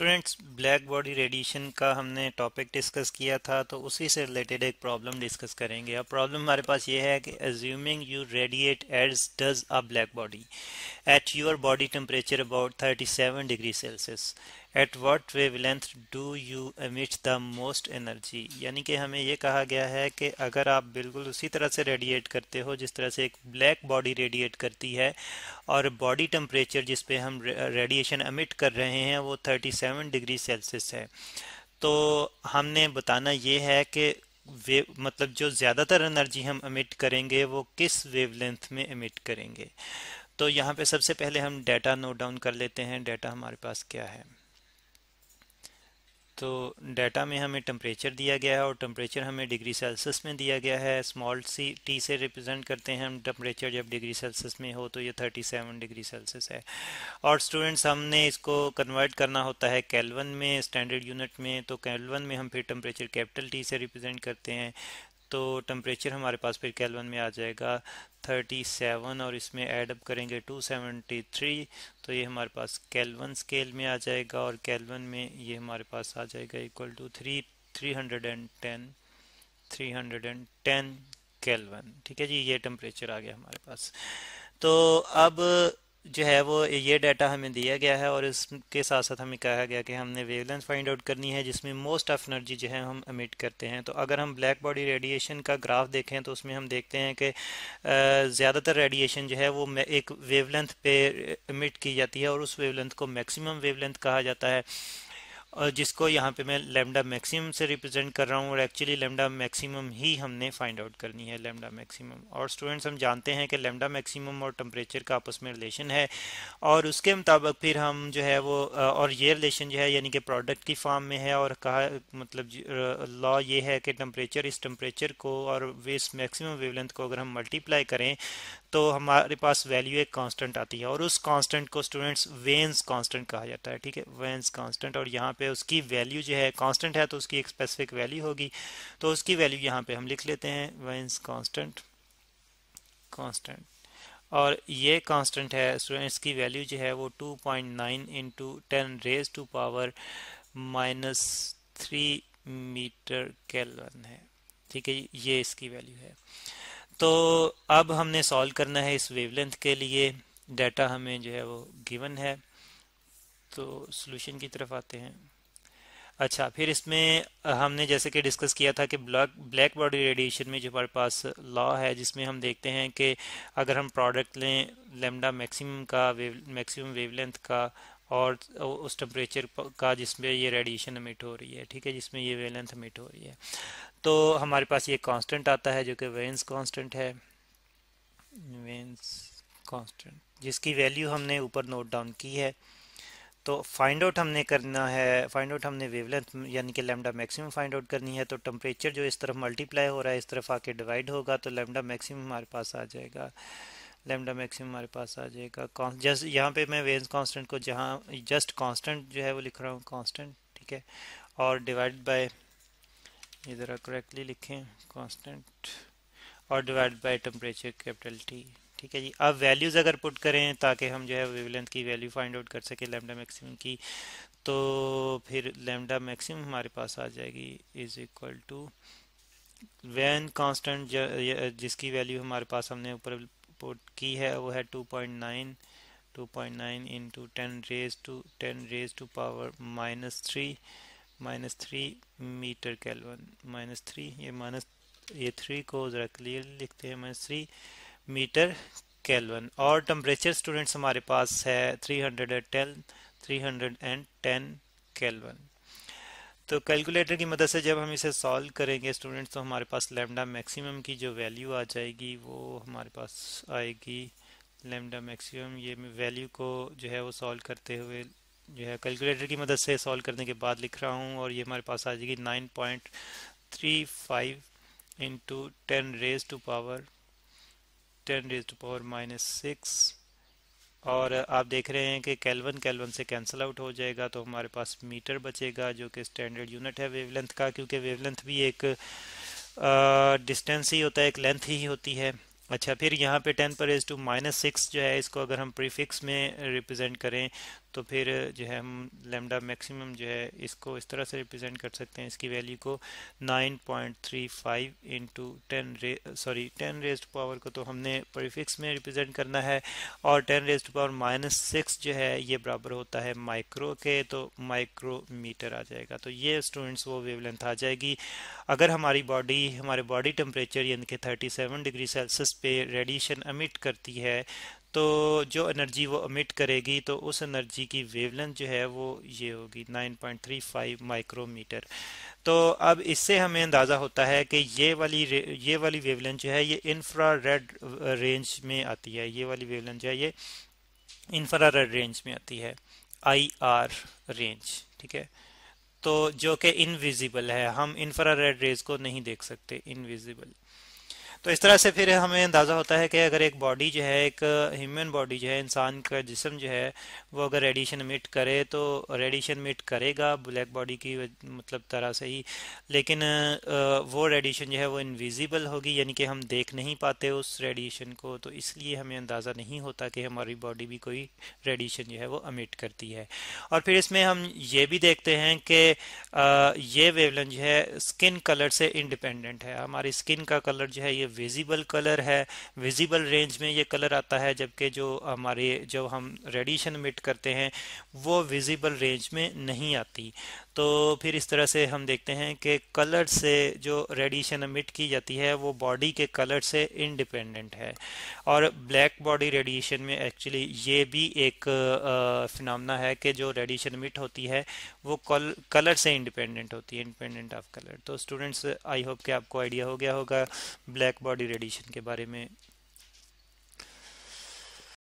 students black body radiation का हमने topic discuss किया था तो उसी से रिलेटेड एक प्रॉब्लम डिस्कस करेंगे अब प्रॉब्लम हमारे पास ये है कि assuming you radiate as does a black body at your body temperature about 37 degree Celsius at wavelength do you emit the most energy यानी कि हमें यह कहा गया है कि अगर आप बिल्कुल उसी तरह से रेडिएट करते हो जिस तरह से एक ब्लैक बॉडी रेडिएट करती है और बॉडी टम्परेचर जिस हम रेडिएशन एमिट कर रहे हैं वो 37 डिग्री सेल्सियस है तो हमने बताना ये है कि वे मतलब जो ज़्यादातर एनर्जी हम एमिट करेंगे वो किस लेंथ में एमिट करेंगे तो यहाँ पे सबसे पहले हम डाटा नोट डाउन कर लेते हैं डाटा हमारे पास क्या है तो डाटा में हमें टम्परेचर दिया गया है और टम्परेचर हमें डिग्री सेल्सियस में दिया गया है स्मॉल सी टी से रिप्रेजेंट करते हैं हम टम्परेचर जब डिग्री सेल्सियस में हो तो ये 37 डिग्री सेल्सियस है और स्टूडेंट्स हमने इसको कन्वर्ट करना होता है कैलवन में स्टैंडर्ड यूनिट में तो कैलवन में हम फिर टम्परेचर कैपिटल टी से रिप्रेजेंट करते हैं तो टेम्परेचर हमारे पास फिर कैलवन में आ जाएगा 37 और इसमें ऐड अप करेंगे 273 तो ये हमारे पास कैलवन स्केल में आ जाएगा और कैलवन में ये हमारे पास आ जाएगा equal to three three hundred and ten three hundred and ten kelvin ठीक है जी ये टेम्परेचर आ गया हमारे पास तो अब जो है वो ये डाटा हमें दिया गया है और इसके साथ साथ हमें कहा गया कि हमने वेवलेंथ फाइंड आउट करनी है जिसमें मोस्ट ऑफ एनर्जी जो है हम अमिट करते हैं तो अगर हम ब्लैक बॉडी रेडिएशन का ग्राफ देखें तो उसमें हम देखते हैं कि ज़्यादातर रेडिएशन जो है वो एक वेवलेंथ पे अमिट की जाती है और उस वेवलेंथ को मैक्सिमम वेवलेंथ कहा जाता है और जिसको यहाँ पे मैं लेमडा मैक्सिमम से रिप्रेजेंट कर रहा हूँ और एक्चुअली लेमडा मैक्सिमम ही हमने फाइंड आउट करनी है लेमडा मैक्सिमम और स्टूडेंट्स हम जानते हैं कि लेमडा मैक्सिमम और टम्परेचर का आपस में रिलेशन है और उसके मुताबिक फिर हम जो है वो और ये रिलेशन जो है यानी कि प्रोडक्ट की फॉर्म में है और कहा मतलब लॉ ये है कि टम्परेचर इस टम्परेचर को और वेस्ट मैक्सिमम वेवलेंथ को अगर हम मल्टीप्लाई करें तो हमारे पास वैल्यू एक कांस्टेंट आती है और उस कांस्टेंट को स्टूडेंट्स वेंस कांस्टेंट कहा जाता है ठीक है वेंस कांस्टेंट और यहाँ पे उसकी वैल्यू जो है कांस्टेंट है तो उसकी एक स्पेसिफिक वैल्यू होगी तो उसकी वैल्यू यहाँ पे हम लिख लेते हैं वंस कांस्टेंट कांस्टेंट और ये कांस्टेंट है स्टूडेंट्स की वैल्यू जो है वो 2.9 point nine into ten raise to power minus three metre kelvin है ठीक है ये इसकी वैल्यू है तो अब हमने सॉल्व करना है इस वेवलेंथ के लिए डाटा हमें जो है वो गिवन है तो सॉल्यूशन की तरफ आते हैं अच्छा फिर इसमें हमने जैसे कि डिस्कस किया था कि ब्लैक ब्लैक बॉडी रेडिएशन में जो हमारे पास लॉ है जिसमें हम देखते हैं कि अगर हम प्रोडक्ट लें लेमडा मैक्सिमम का वेव मैक्सिमम वेवलेंथ का और उस टेम्परेचर का जिसमें ये रेडिएशन अमिट हो रही है ठीक है जिसमें ये वेवलेंथ अमिट हो रही है तो हमारे पास ये कांस्टेंट आता है जो कि वेंस कांस्टेंट है वेंस कांस्टेंट जिसकी वैल्यू हमने ऊपर नोट डाउन की है तो फाइंड आउट हमने करना है फाइंड आउट हमने वेवलेंथ यानी कि लेमडा मैक्सिमम फाइंड आउट करनी है तो टेम्परेचर जो इस तरफ मल्टीप्लाई हो रहा है इस तरफ आके डिवाइड होगा तो लेमडा मैक्सिमम हमारे पास आ जाएगा लेमडा मैक्सिमम हमारे पास आ जाएगा जस्ट यहाँ पे मैं वेन्स कांस्टेंट को जहाँ जस्ट कांस्टेंट जो है वो लिख रहा हूँ कांस्टेंट ठीक है और डिवाइड बाय ये ज़रा करेक्टली लिखें कांस्टेंट और divide by temperature capital T ठीक है जी अब वैल्यूज़ अगर पुट करें ताकि हम जो है वेवलेंथ की वैल्यू फाइंड आउट कर सके लैमडा मैक्सिमम की तो फिर लैमडा मैक्सिमम हमारे पास आ जाएगी is equal to Wien constant जिसकी वैल्यू हमारे पास हमने ऊपर पुट की है वो है two point nine two point nine into ten raise to ten raise to power minus three minus three metre kelvin minus three ये माइनस ये थ्री को ज़रा क्लियर लिखते हैं माइनस थ्री मीटर केल्वन और टम्परेचर स्टूडेंट्स हमारे पास है 310 310 केल्वन तो कैलकुलेटर की मदद से जब हम इसे सॉल्व करेंगे स्टूडेंट्स तो हमारे पास लेमडा मैक्सिमम की जो वैल्यू आ जाएगी वो हमारे पास आएगी लेमडा मैक्सिमम ये वैल्यू को जो है वो सॉल्व करते हुए जो है कैलकुलेटर की मदद से सॉल्व करने के बाद लिख रहा हूँ और ये हमारे पास आ जाएगी nine point three five into ten raise to power ten raise to power minus six और आप देख रहे हैं कि कैलवन कैलवन से कैंसिल आउट हो जाएगा तो हमारे पास मीटर बचेगा जो कि स्टैंडर्ड यूनिट है वेवलेंथ का क्योंकि वेवलेंथ भी एक डिस्टेंस ही होता है एक लेंथ ही होती है अच्छा फिर यहाँ पे टेन पर एज टू माइनस सिक्स जो है इसको अगर हम प्रीफिक्स में रिप्रेजेंट करें तो फिर जो है हम लेमडा मैक्सिमम जो है इसको इस तरह से रिप्रेजेंट कर सकते हैं इसकी वैल्यू को 9.35 point three five into ten sorry ten raise power को तो हमने परिफिक्स में रिप्रेजेंट करना है और ten raise power minus six जो है ये बराबर होता है माइक्रो के तो माइक्रोमीटर आ जाएगा तो ये स्टूडेंट्स वो वेवलेंथ आ जाएगी अगर हमारी बॉडी हमारे बॉडी टेम्परेचर यानी कि सेवन डिग्री सेल्सियस पे रेडिएशन अमिट करती है तो जो एनर्जी वो अमिट करेगी तो उस एनर्जी की वेवलेंथ जो है वो ये होगी 9.35 माइक्रोमीटर तो अब इससे हमें अंदाज़ा होता है कि ये वाली ये वाली वेवलेंथ जो है ये इंफ्रा रेड रेंज में आती है ये वाली वेवलेंथ जो है ये इंफ्रा रेड रेंज में आती है आई आर रेंज ठीक है तो जो कि इनविजिबल है हम इंफ्रा रेड रेज को नहीं देख सकते इनविजिबल तो इस तरह से फिर हमें अंदाज़ा होता है कि अगर एक बॉडी जो है एक ह्यूमन बॉडी जो है इंसान का जिसम जो है वो अगर रेडिएशन मिट करे तो रेडिएशन मिट करेगा ब्लैक बॉडी की मतलब तरह से ही लेकिन वो रेडिएशन जो है वो इनविजिबल होगी यानी कि हम देख नहीं पाते उस रेडिएशन को तो इसलिए हमें अंदाज़ा नहीं होता कि हमारी बॉडी भी कोई रेडिएशन जो है वो अमिट करती है और फिर इसमें हम ये भी देखते हैं कि ये वेवलन जो है स्किन कलर से इंडिपेंडेंट है हमारी स्किन का कलर जो है ये विजिबल कलर है विजिबल रेंज में ये कलर आता है जबकि जो हमारे जब हम रेडिएशन मिट करते हैं वो विजिबल रेंज में नहीं आती तो फिर इस तरह से हम देखते हैं कि कलर से जो रेडिएशन अमिट की जाती है वो बॉडी के कलर से इंडिपेंडेंट है और ब्लैक बॉडी रेडिएशन में एक्चुअली ये भी एक फिनमना है कि जो रेडिएशन अमिट होती है वो कल, कलर से इंडिपेंडेंट होती है इंडिपेंडेंट ऑफ कलर तो स्टूडेंट्स आई होप कि आपको आइडिया हो गया होगा ब्लैक बॉडी रेडिएशन के बारे में